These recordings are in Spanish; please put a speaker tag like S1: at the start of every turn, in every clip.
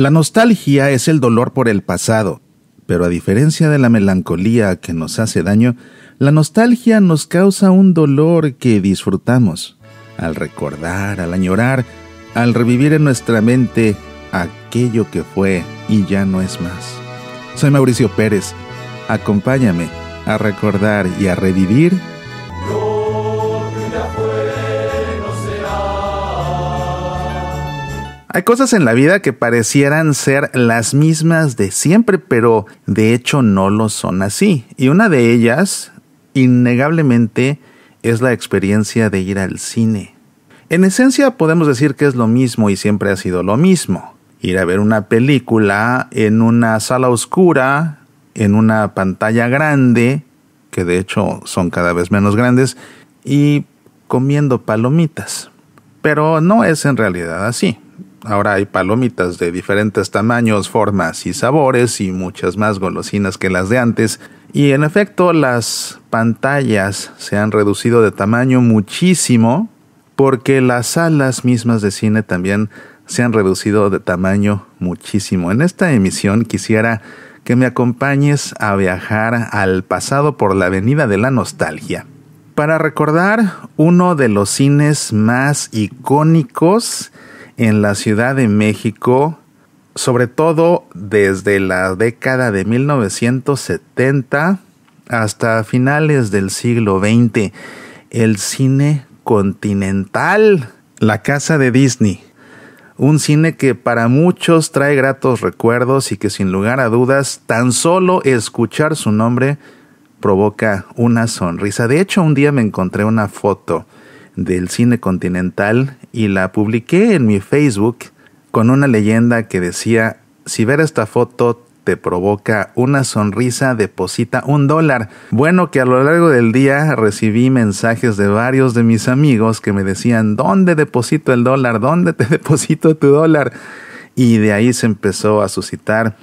S1: La nostalgia es el dolor por el pasado, pero a diferencia de la melancolía que nos hace daño, la nostalgia nos causa un dolor que disfrutamos al recordar, al añorar, al revivir en nuestra mente aquello que fue y ya no es más. Soy Mauricio Pérez. Acompáñame a recordar y a revivir Hay cosas en la vida que parecieran ser las mismas de siempre, pero de hecho no lo son así. Y una de ellas, innegablemente, es la experiencia de ir al cine. En esencia podemos decir que es lo mismo y siempre ha sido lo mismo. Ir a ver una película en una sala oscura, en una pantalla grande, que de hecho son cada vez menos grandes, y comiendo palomitas. Pero no es en realidad así. Ahora hay palomitas de diferentes tamaños, formas y sabores y muchas más golosinas que las de antes. Y en efecto las pantallas se han reducido de tamaño muchísimo porque las salas mismas de cine también se han reducido de tamaño muchísimo. En esta emisión quisiera que me acompañes a viajar al pasado por la avenida de la nostalgia para recordar uno de los cines más icónicos en la Ciudad de México, sobre todo desde la década de 1970 hasta finales del siglo XX, el cine continental, la casa de Disney. Un cine que para muchos trae gratos recuerdos y que sin lugar a dudas tan solo escuchar su nombre provoca una sonrisa. De hecho, un día me encontré una foto del cine continental y la publiqué en mi Facebook con una leyenda que decía, si ver esta foto te provoca una sonrisa, deposita un dólar. Bueno, que a lo largo del día recibí mensajes de varios de mis amigos que me decían, ¿dónde deposito el dólar? ¿Dónde te deposito tu dólar? Y de ahí se empezó a suscitar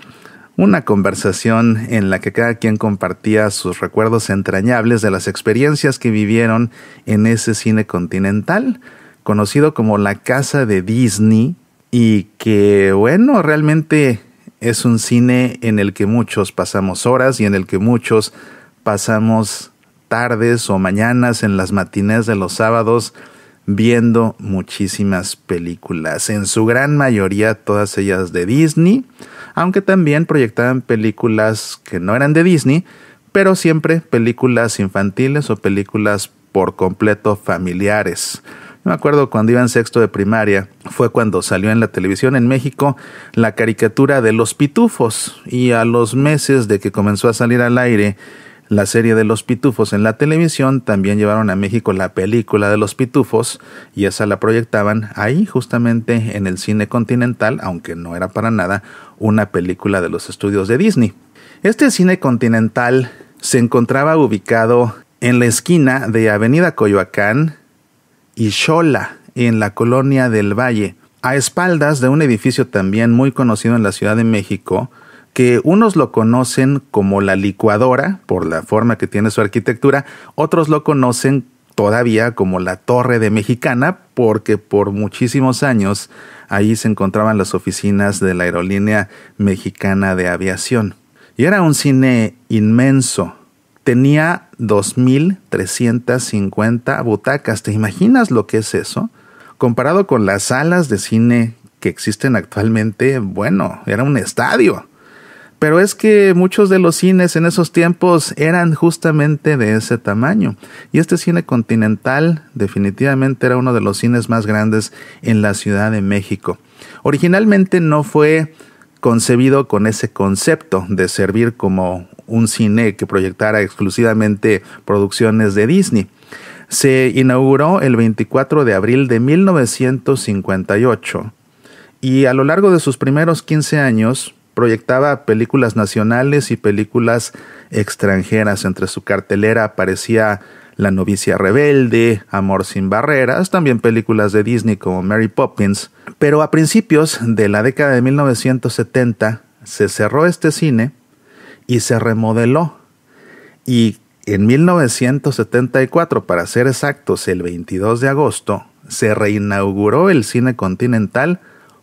S1: una conversación en la que cada quien compartía sus recuerdos entrañables de las experiencias que vivieron en ese cine continental conocido como la Casa de Disney y que bueno, realmente es un cine en el que muchos pasamos horas y en el que muchos pasamos tardes o mañanas en las matines de los sábados viendo muchísimas películas, en su gran mayoría todas ellas de Disney, aunque también proyectaban películas que no eran de Disney, pero siempre películas infantiles o películas por completo familiares. Me acuerdo cuando iba en sexto de primaria, fue cuando salió en la televisión en México la caricatura de los pitufos y a los meses de que comenzó a salir al aire la serie de los pitufos en la televisión, también llevaron a México la película de los pitufos y esa la proyectaban ahí justamente en el cine continental, aunque no era para nada una película de los estudios de Disney. Este cine continental se encontraba ubicado en la esquina de Avenida Coyoacán, y Xola, en la colonia del Valle, a espaldas de un edificio también muy conocido en la Ciudad de México, que unos lo conocen como la licuadora, por la forma que tiene su arquitectura, otros lo conocen todavía como la Torre de Mexicana, porque por muchísimos años ahí se encontraban las oficinas de la Aerolínea Mexicana de Aviación. Y era un cine inmenso, tenía 2.350 butacas. ¿Te imaginas lo que es eso? Comparado con las salas de cine que existen actualmente, bueno, era un estadio. Pero es que muchos de los cines en esos tiempos eran justamente de ese tamaño. Y este cine continental definitivamente era uno de los cines más grandes en la Ciudad de México. Originalmente no fue concebido con ese concepto de servir como un cine que proyectara exclusivamente producciones de Disney. Se inauguró el 24 de abril de 1958 y a lo largo de sus primeros 15 años proyectaba películas nacionales y películas extranjeras. Entre su cartelera aparecía la novicia rebelde, Amor sin barreras, también películas de Disney como Mary Poppins. Pero a principios de la década de 1970 se cerró este cine y se remodeló. Y en 1974, para ser exactos, el 22 de agosto, se reinauguró el cine continental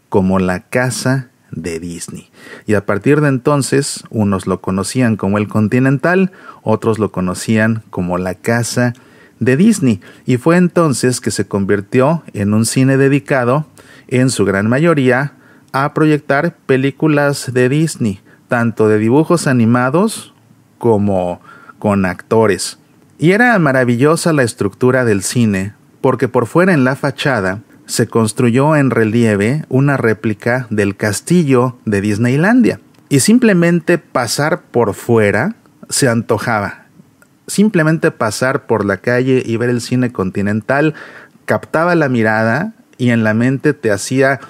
S1: como la Casa de Disney. Y a partir de entonces, unos lo conocían como el Continental, otros lo conocían como la Casa de Disney. Y fue entonces que se convirtió en un cine dedicado, en su gran mayoría, a proyectar películas de Disney, tanto de dibujos animados como con actores. Y era maravillosa la estructura del cine, porque por fuera en la fachada se construyó en relieve una réplica del castillo de Disneylandia y simplemente pasar por fuera se antojaba. Simplemente pasar por la calle y ver el cine continental captaba la mirada y en la mente te hacía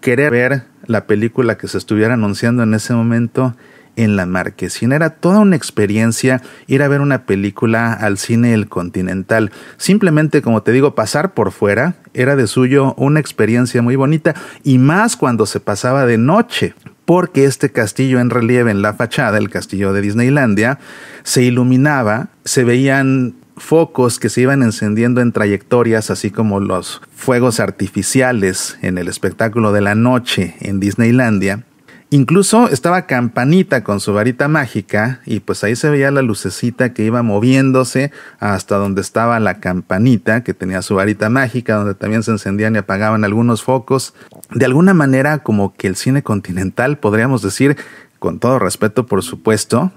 S1: querer ver la película que se estuviera anunciando en ese momento en la marquesina. Era toda una experiencia ir a ver una película al cine El Continental. Simplemente, como te digo, pasar por fuera era de suyo una experiencia muy bonita y más cuando se pasaba de noche porque este castillo en relieve en la fachada, el castillo de Disneylandia, se iluminaba, se veían focos que se iban encendiendo en trayectorias, así como los fuegos artificiales en el espectáculo de la noche en Disneylandia, Incluso estaba Campanita con su varita mágica y pues ahí se veía la lucecita que iba moviéndose hasta donde estaba la campanita que tenía su varita mágica, donde también se encendían y apagaban algunos focos. De alguna manera como que el cine continental, podríamos decir, con todo respeto por supuesto,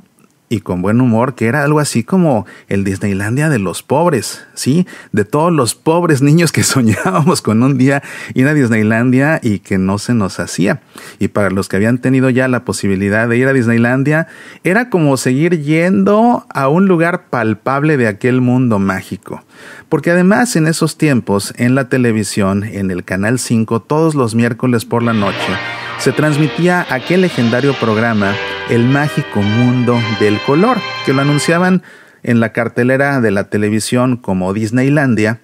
S1: y con buen humor, que era algo así como el Disneylandia de los pobres, ¿sí? De todos los pobres niños que soñábamos con un día ir a Disneylandia y que no se nos hacía. Y para los que habían tenido ya la posibilidad de ir a Disneylandia, era como seguir yendo a un lugar palpable de aquel mundo mágico. Porque además en esos tiempos, en la televisión, en el Canal 5, todos los miércoles por la noche, se transmitía aquel legendario programa el mágico mundo del color, que lo anunciaban en la cartelera de la televisión como Disneylandia,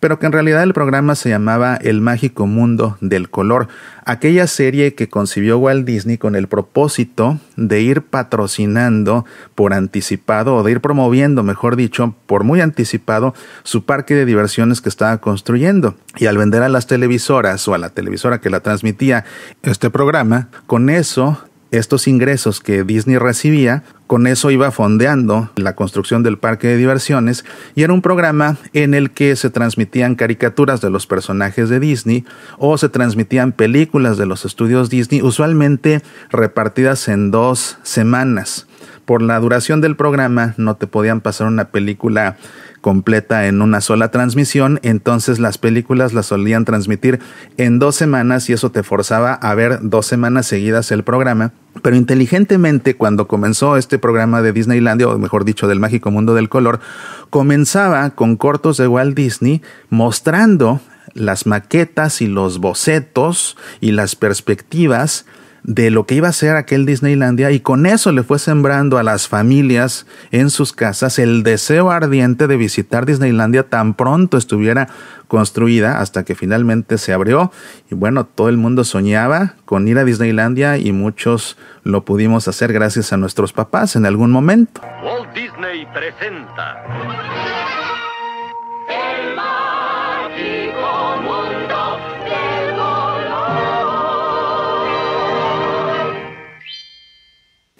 S1: pero que en realidad el programa se llamaba El mágico mundo del color, aquella serie que concibió Walt Disney con el propósito de ir patrocinando por anticipado, o de ir promoviendo, mejor dicho, por muy anticipado, su parque de diversiones que estaba construyendo. Y al vender a las televisoras o a la televisora que la transmitía este programa, con eso estos ingresos que Disney recibía, con eso iba fondeando la construcción del parque de diversiones y era un programa en el que se transmitían caricaturas de los personajes de Disney o se transmitían películas de los estudios Disney, usualmente repartidas en dos semanas por la duración del programa no te podían pasar una película completa en una sola transmisión, entonces las películas las solían transmitir en dos semanas y eso te forzaba a ver dos semanas seguidas el programa. Pero inteligentemente cuando comenzó este programa de Disneylandia, o mejor dicho del mágico mundo del color, comenzaba con cortos de Walt Disney mostrando las maquetas y los bocetos y las perspectivas de lo que iba a ser aquel Disneylandia y con eso le fue sembrando a las familias en sus casas el deseo ardiente de visitar Disneylandia tan pronto estuviera construida hasta que finalmente se abrió y bueno, todo el mundo soñaba con ir a Disneylandia y muchos lo pudimos hacer gracias a nuestros papás en algún momento. Walt Disney presenta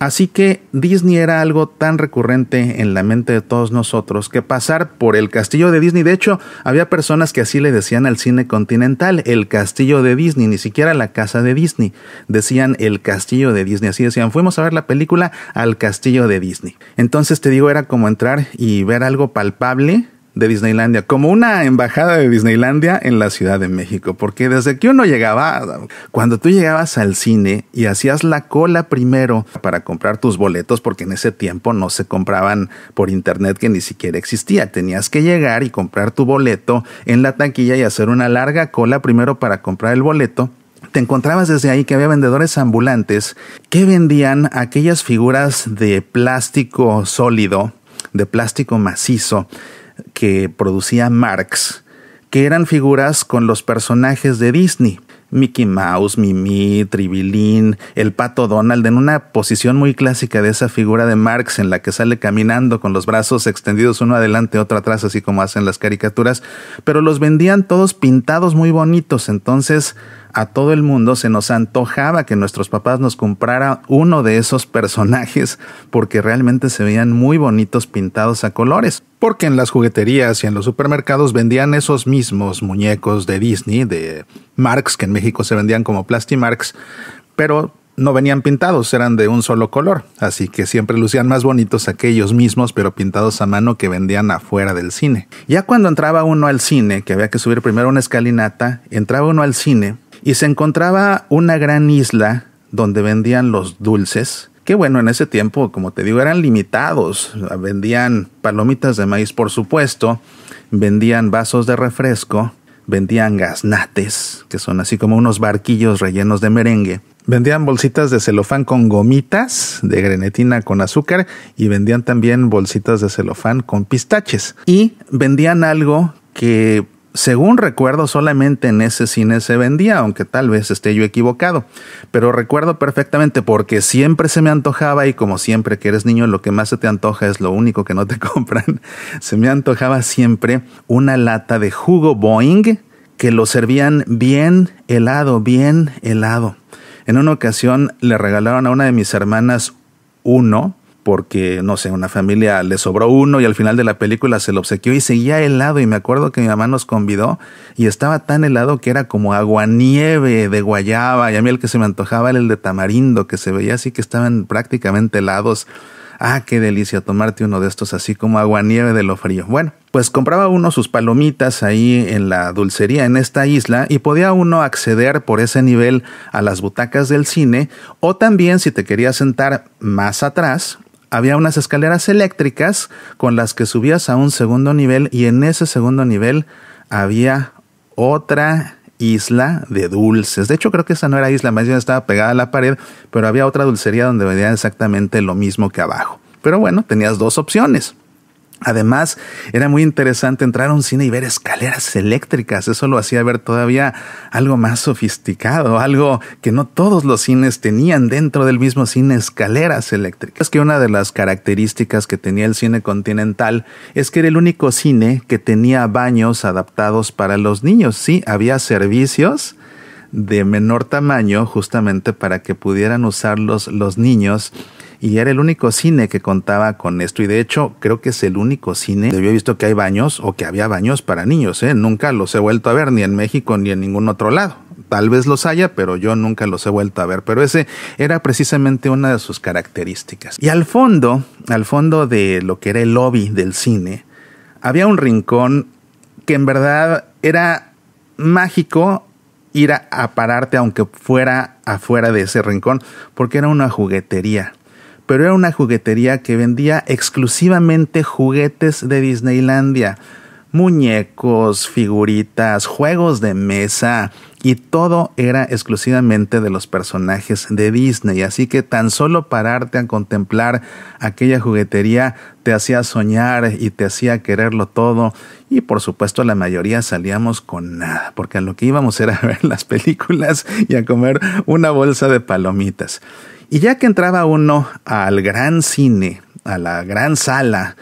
S1: Así que Disney era algo tan recurrente en la mente de todos nosotros que pasar por el castillo de Disney, de hecho, había personas que así le decían al cine continental, el castillo de Disney, ni siquiera la casa de Disney, decían el castillo de Disney, así decían, fuimos a ver la película al castillo de Disney. Entonces te digo, era como entrar y ver algo palpable de Disneylandia, como una embajada de Disneylandia en la Ciudad de México, porque desde que uno llegaba, cuando tú llegabas al cine y hacías la cola primero para comprar tus boletos, porque en ese tiempo no se compraban por internet que ni siquiera existía, tenías que llegar y comprar tu boleto en la taquilla y hacer una larga cola primero para comprar el boleto te encontrabas desde ahí que había vendedores ambulantes que vendían aquellas figuras de plástico sólido, de plástico macizo, que producía Marx, que eran figuras con los personajes de Disney. Mickey Mouse, Mimi, Tribilín, el pato Donald, en una posición muy clásica de esa figura de Marx en la que sale caminando con los brazos extendidos uno adelante, otro atrás, así como hacen las caricaturas, pero los vendían todos pintados muy bonitos, entonces a todo el mundo se nos antojaba que nuestros papás nos compraran uno de esos personajes porque realmente se veían muy bonitos pintados a colores. Porque en las jugueterías y en los supermercados vendían esos mismos muñecos de Disney, de Marx, que en México se vendían como Plastimarx, pero no venían pintados, eran de un solo color, así que siempre lucían más bonitos aquellos mismos, pero pintados a mano que vendían afuera del cine. Ya cuando entraba uno al cine, que había que subir primero una escalinata, entraba uno al cine y se encontraba una gran isla donde vendían los dulces, que bueno, en ese tiempo, como te digo, eran limitados, vendían palomitas de maíz, por supuesto, vendían vasos de refresco, vendían gaznates, que son así como unos barquillos rellenos de merengue, vendían bolsitas de celofán con gomitas de grenetina con azúcar y vendían también bolsitas de celofán con pistaches y vendían algo que según recuerdo, solamente en ese cine se vendía, aunque tal vez esté yo equivocado. Pero recuerdo perfectamente porque siempre se me antojaba y como siempre que eres niño lo que más se te antoja es lo único que no te compran. Se me antojaba siempre una lata de jugo Boeing que lo servían bien helado, bien helado. En una ocasión le regalaron a una de mis hermanas uno porque, no sé, una familia le sobró uno y al final de la película se lo obsequió y seguía helado y me acuerdo que mi mamá nos convidó y estaba tan helado que era como aguanieve de guayaba y a mí el que se me antojaba era el de tamarindo que se veía así que estaban prácticamente helados. Ah, qué delicia tomarte uno de estos así como aguanieve de lo frío. Bueno, pues compraba uno sus palomitas ahí en la dulcería en esta isla y podía uno acceder por ese nivel a las butacas del cine o también si te querías sentar más atrás, había unas escaleras eléctricas con las que subías a un segundo nivel y en ese segundo nivel había otra isla de dulces. De hecho, creo que esa no era isla, más bien estaba pegada a la pared, pero había otra dulcería donde venía exactamente lo mismo que abajo. Pero bueno, tenías dos opciones. Además, era muy interesante entrar a un cine y ver escaleras eléctricas. Eso lo hacía ver todavía algo más sofisticado, algo que no todos los cines tenían dentro del mismo cine escaleras eléctricas. Es que una de las características que tenía el cine continental es que era el único cine que tenía baños adaptados para los niños. Sí, había servicios de menor tamaño justamente para que pudieran usarlos los niños y era el único cine que contaba con esto y de hecho creo que es el único cine que yo visto que hay baños o que había baños para niños, ¿eh? nunca los he vuelto a ver ni en México ni en ningún otro lado. Tal vez los haya, pero yo nunca los he vuelto a ver. Pero ese era precisamente una de sus características. Y al fondo, al fondo de lo que era el lobby del cine, había un rincón que en verdad era mágico ir a, pararte aunque fuera afuera de ese rincón, porque era una juguetería pero era una juguetería que vendía exclusivamente juguetes de Disneylandia, muñecos, figuritas, juegos de mesa, y todo era exclusivamente de los personajes de Disney. Así que tan solo pararte a contemplar aquella juguetería te hacía soñar y te hacía quererlo todo. Y por supuesto la mayoría salíamos con nada, porque a lo que íbamos era a ver las películas y a comer una bolsa de palomitas. Y ya que entraba uno al gran cine, a la gran sala,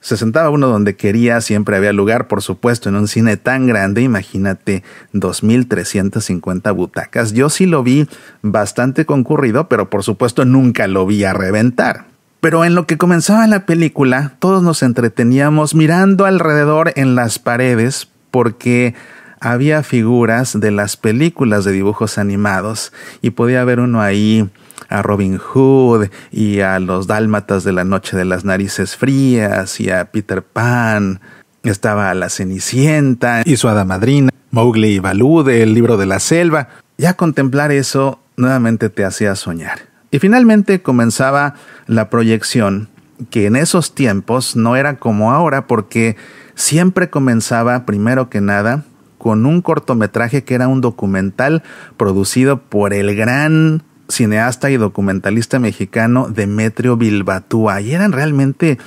S1: se sentaba uno donde quería, siempre había lugar, por supuesto, en un cine tan grande, imagínate, 2.350 butacas. Yo sí lo vi bastante concurrido, pero por supuesto nunca lo vi a reventar. Pero en lo que comenzaba la película, todos nos entreteníamos mirando alrededor en las paredes, porque había figuras de las películas de dibujos animados y podía ver uno ahí a Robin Hood y a los dálmatas de la noche de las narices frías y a Peter Pan. Estaba la Cenicienta y su hada madrina, Mowgli y Balú El libro de la selva. Ya contemplar eso nuevamente te hacía soñar. Y finalmente comenzaba la proyección, que en esos tiempos no era como ahora porque siempre comenzaba primero que nada con un cortometraje que era un documental producido por el gran cineasta y documentalista mexicano Demetrio Bilbatúa. Y eran realmente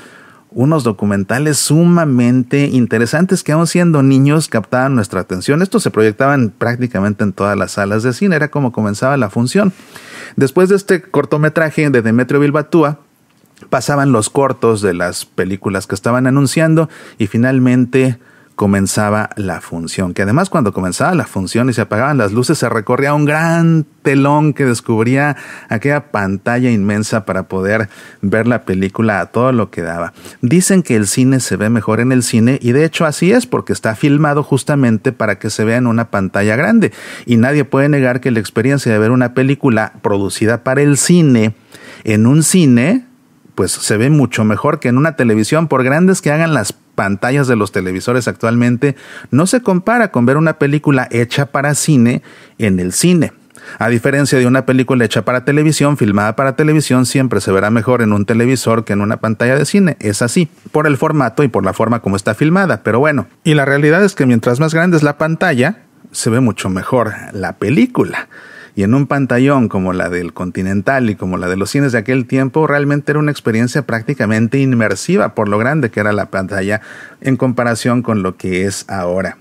S1: unos documentales sumamente interesantes que aún siendo niños captaban nuestra atención. Estos se proyectaban prácticamente en todas las salas de cine, era como comenzaba la función. Después de este cortometraje de Demetrio Bilbatúa, pasaban los cortos de las películas que estaban anunciando y finalmente comenzaba la función, que además cuando comenzaba la función y se apagaban las luces se recorría un gran telón que descubría aquella pantalla inmensa para poder ver la película a todo lo que daba. Dicen que el cine se ve mejor en el cine y de hecho así es porque está filmado justamente para que se vea en una pantalla grande y nadie puede negar que la experiencia de ver una película producida para el cine en un cine pues se ve mucho mejor que en una televisión por grandes que hagan las pantallas de los televisores actualmente no se compara con ver una película hecha para cine en el cine. A diferencia de una película hecha para televisión, filmada para televisión siempre se verá mejor en un televisor que en una pantalla de cine. Es así, por el formato y por la forma como está filmada, pero bueno. Y la realidad es que mientras más grande es la pantalla, se ve mucho mejor la película. Y en un pantallón como la del Continental y como la de los cines de aquel tiempo, realmente era una experiencia prácticamente inmersiva por lo grande que era la pantalla en comparación con lo que es ahora.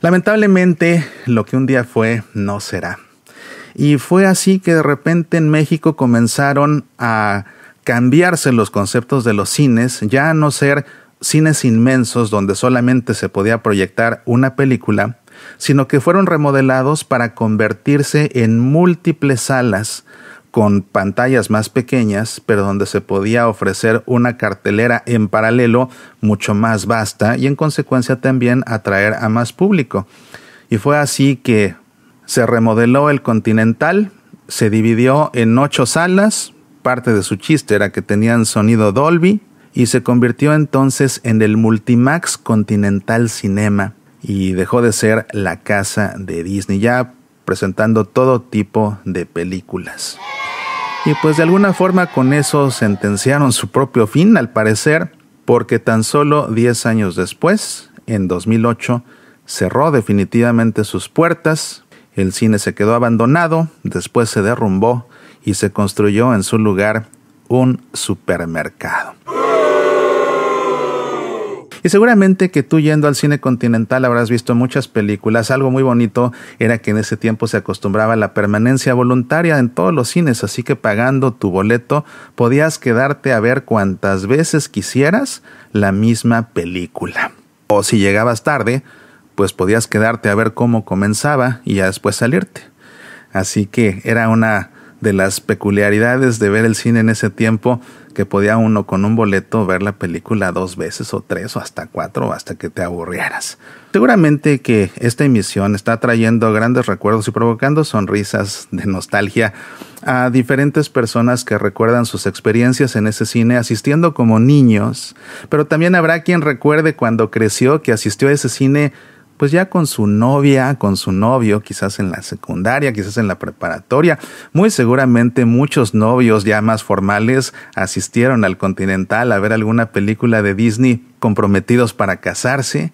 S1: Lamentablemente, lo que un día fue no será. Y fue así que de repente en México comenzaron a cambiarse los conceptos de los cines, ya a no ser cines inmensos donde solamente se podía proyectar una película, sino que fueron remodelados para convertirse en múltiples salas con pantallas más pequeñas, pero donde se podía ofrecer una cartelera en paralelo mucho más vasta y en consecuencia también atraer a más público. Y fue así que se remodeló el Continental, se dividió en ocho salas, parte de su chiste era que tenían sonido Dolby, y se convirtió entonces en el Multimax Continental Cinema y dejó de ser la casa de Disney, ya presentando todo tipo de películas. Y pues de alguna forma con eso sentenciaron su propio fin, al parecer, porque tan solo 10 años después, en 2008, cerró definitivamente sus puertas, el cine se quedó abandonado, después se derrumbó y se construyó en su lugar un supermercado. Y seguramente que tú yendo al cine continental habrás visto muchas películas. Algo muy bonito era que en ese tiempo se acostumbraba a la permanencia voluntaria en todos los cines, así que pagando tu boleto podías quedarte a ver cuantas veces quisieras la misma película. O si llegabas tarde, pues podías quedarte a ver cómo comenzaba y ya después salirte. Así que era una de las peculiaridades de ver el cine en ese tiempo, que podía uno con un boleto ver la película dos veces o tres o hasta cuatro hasta que te aburrieras. Seguramente que esta emisión está trayendo grandes recuerdos y provocando sonrisas de nostalgia a diferentes personas que recuerdan sus experiencias en ese cine asistiendo como niños, pero también habrá quien recuerde cuando creció que asistió a ese cine pues ya con su novia, con su novio, quizás en la secundaria, quizás en la preparatoria. Muy seguramente muchos novios ya más formales asistieron al Continental a ver alguna película de Disney comprometidos para casarse.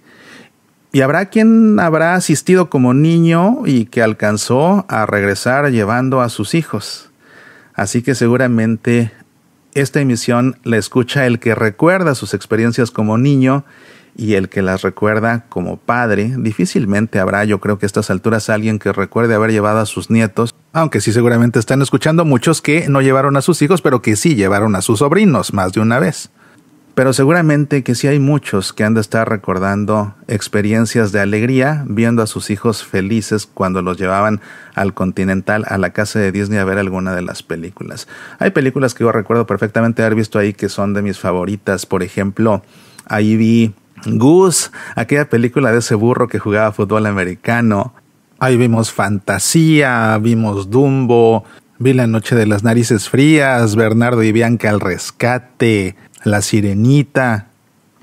S1: Y habrá quien habrá asistido como niño y que alcanzó a regresar llevando a sus hijos. Así que seguramente esta emisión la escucha el que recuerda sus experiencias como niño y el que las recuerda como padre, difícilmente habrá yo creo que a estas alturas alguien que recuerde haber llevado a sus nietos, aunque sí seguramente están escuchando muchos que no llevaron a sus hijos, pero que sí llevaron a sus sobrinos más de una vez. Pero seguramente que sí hay muchos que han de estar recordando experiencias de alegría viendo a sus hijos felices cuando los llevaban al Continental, a la casa de Disney a ver alguna de las películas. Hay películas que yo recuerdo perfectamente haber visto ahí que son de mis favoritas. Por ejemplo, ahí vi Goose, aquella película de ese burro que jugaba fútbol americano. Ahí vimos Fantasía, vimos Dumbo, vi La Noche de las Narices Frías, Bernardo y Bianca al Rescate, La Sirenita.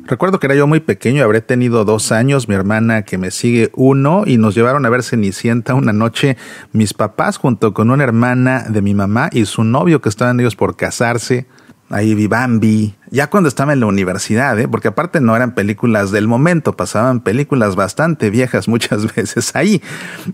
S1: Recuerdo que era yo muy pequeño, habré tenido dos años, mi hermana que me sigue uno, y nos llevaron a ver Cenicienta una noche mis papás junto con una hermana de mi mamá y su novio que estaban ellos por casarse. Ahí vi Bambi. Ya cuando estaba en la universidad, ¿eh? porque aparte no eran películas del momento, pasaban películas bastante viejas muchas veces ahí.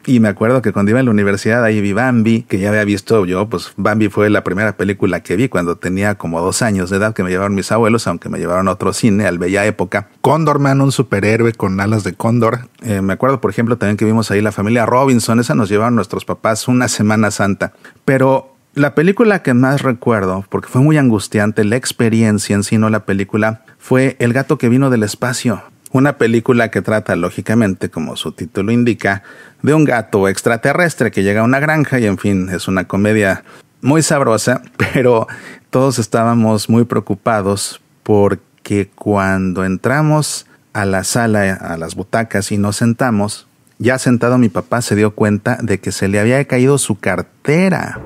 S1: Y me acuerdo que cuando iba en la universidad, ahí vi Bambi, que ya había visto yo, pues Bambi fue la primera película que vi cuando tenía como dos años de edad que me llevaron mis abuelos, aunque me llevaron a otro cine, al Bella Época. Condorman, un superhéroe con alas de cóndor. Eh, me acuerdo, por ejemplo, también que vimos ahí la familia Robinson, esa nos llevaron nuestros papás una Semana Santa. Pero la película que más recuerdo, porque fue muy angustiante la experiencia en sí, no la película, fue El gato que vino del espacio. Una película que trata, lógicamente, como su título indica, de un gato extraterrestre que llega a una granja y, en fin, es una comedia muy sabrosa, pero todos estábamos muy preocupados porque cuando entramos a la sala, a las butacas y nos sentamos, ya sentado mi papá se dio cuenta de que se le había caído su cartera.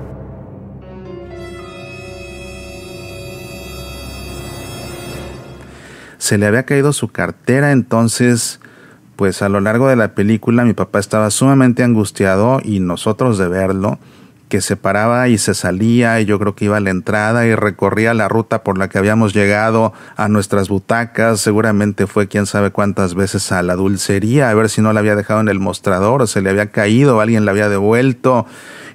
S1: se le había caído su cartera, entonces pues a lo largo de la película mi papá estaba sumamente angustiado y nosotros de verlo, que se paraba y se salía y yo creo que iba a la entrada y recorría la ruta por la que habíamos llegado a nuestras butacas, seguramente fue quién sabe cuántas veces a la dulcería a ver si no la había dejado en el mostrador o se le había caído, alguien la había devuelto.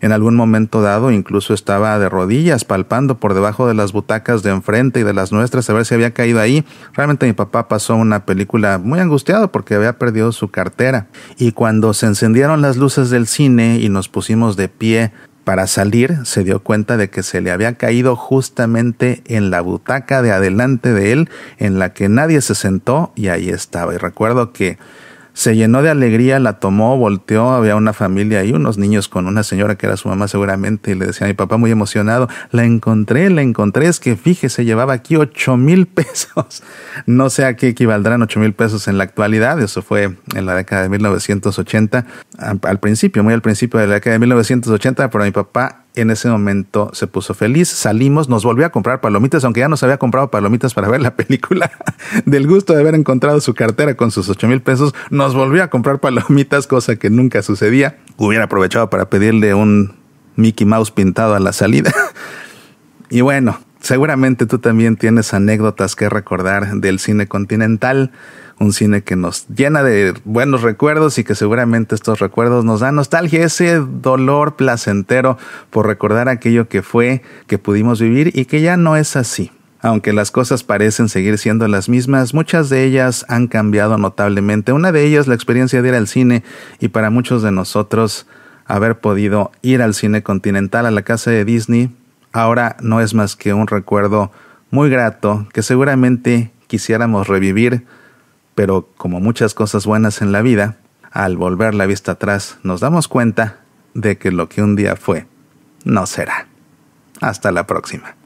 S1: En algún momento dado incluso estaba de rodillas palpando por debajo de las butacas de enfrente y de las nuestras a ver si había caído ahí. Realmente mi papá pasó una película muy angustiado porque había perdido su cartera. Y cuando se encendieron las luces del cine y nos pusimos de pie para salir se dio cuenta de que se le había caído justamente en la butaca de adelante de él en la que nadie se sentó y ahí estaba. Y recuerdo que se llenó de alegría, la tomó, volteó, había una familia y unos niños con una señora que era su mamá seguramente, y le decía a mi papá muy emocionado, la encontré, la encontré, es que fíjese, llevaba aquí ocho mil pesos. No sé a qué equivaldrán ocho mil pesos en la actualidad, eso fue en la década de 1980, al principio, muy al principio de la década de 1980, pero mi papá en ese momento se puso feliz. Salimos, nos volvió a comprar palomitas, aunque ya nos había comprado palomitas para ver la película. Del gusto de haber encontrado su cartera con sus 8 mil pesos, nos volvió a comprar palomitas, cosa que nunca sucedía. Hubiera aprovechado para pedirle un Mickey Mouse pintado a la salida. Y bueno, seguramente tú también tienes anécdotas que recordar del cine continental un cine que nos llena de buenos recuerdos y que seguramente estos recuerdos nos dan nostalgia, ese dolor placentero por recordar aquello que fue, que pudimos vivir y que ya no es así. Aunque las cosas parecen seguir siendo las mismas, muchas de ellas han cambiado notablemente. Una de ellas la experiencia de ir al cine y para muchos de nosotros haber podido ir al cine continental a la casa de Disney ahora no es más que un recuerdo muy grato que seguramente quisiéramos revivir pero como muchas cosas buenas en la vida, al volver la vista atrás nos damos cuenta de que lo que un día fue, no será. Hasta la próxima.